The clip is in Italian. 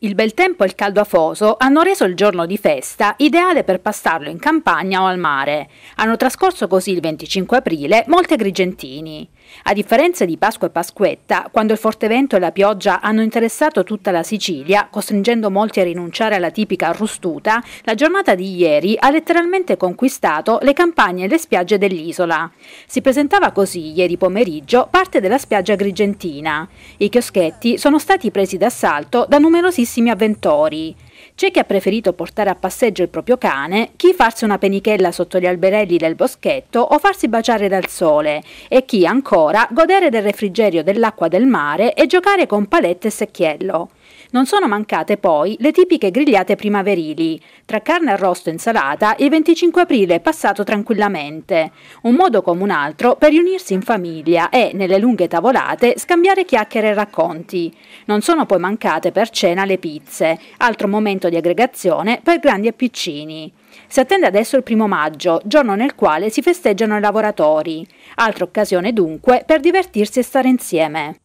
Il bel tempo e il caldo afoso hanno reso il giorno di festa ideale per passarlo in campagna o al mare. Hanno trascorso così il 25 aprile molte grigentini. A differenza di Pasqua e Pasquetta, quando il forte vento e la pioggia hanno interessato tutta la Sicilia, costringendo molti a rinunciare alla tipica arrostuta, la giornata di ieri ha letteralmente conquistato le campagne e le spiagge dell'isola. Si presentava così ieri pomeriggio parte della spiaggia grigentina. I chioschetti sono stati presi d'assalto da numerosi tantissimi avventori. C'è chi ha preferito portare a passeggio il proprio cane, chi farsi una penichella sotto gli alberelli del boschetto o farsi baciare dal sole e chi ancora godere del refrigerio dell'acqua del mare e giocare con palette e secchiello. Non sono mancate poi le tipiche grigliate primaverili, tra carne arrosto e insalata il 25 aprile è passato tranquillamente, un modo come un altro per riunirsi in famiglia e, nelle lunghe tavolate, scambiare chiacchiere e racconti. Non sono poi mancate per cena le pizze, altro momento di aggregazione per grandi e piccini. Si attende adesso il primo maggio, giorno nel quale si festeggiano i lavoratori. Altra occasione dunque per divertirsi e stare insieme.